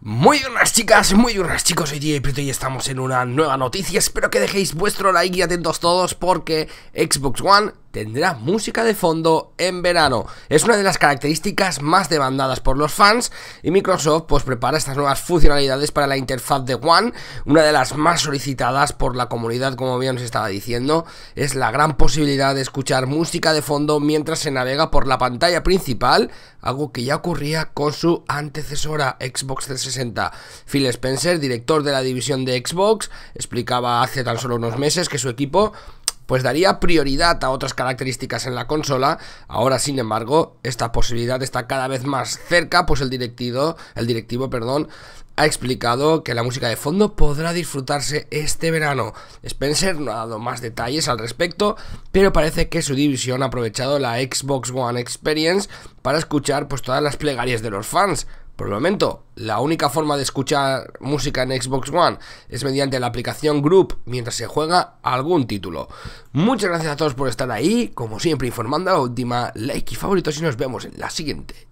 Muy buenas chicas, muy buenas chicos, hoy día y estamos en una nueva noticia Espero que dejéis vuestro like y atentos todos porque Xbox One tendrá música de fondo en verano. Es una de las características más demandadas por los fans y Microsoft pues prepara estas nuevas funcionalidades para la interfaz de One, una de las más solicitadas por la comunidad como bien os estaba diciendo, es la gran posibilidad de escuchar música de fondo mientras se navega por la pantalla principal, algo que ya ocurría con su antecesora Xbox 360. Phil Spencer, director de la división de Xbox, explicaba hace tan solo unos meses que su equipo pues daría prioridad a otras características en la consola. Ahora, sin embargo, esta posibilidad está cada vez más cerca, pues el directivo, el directivo, perdón, ha explicado que la música de fondo podrá disfrutarse este verano. Spencer no ha dado más detalles al respecto, pero parece que su división ha aprovechado la Xbox One Experience para escuchar pues todas las plegarias de los fans. Por el momento, la única forma de escuchar música en Xbox One es mediante la aplicación Group mientras se juega algún título. Muchas gracias a todos por estar ahí, como siempre informando a la última, like y favoritos y nos vemos en la siguiente.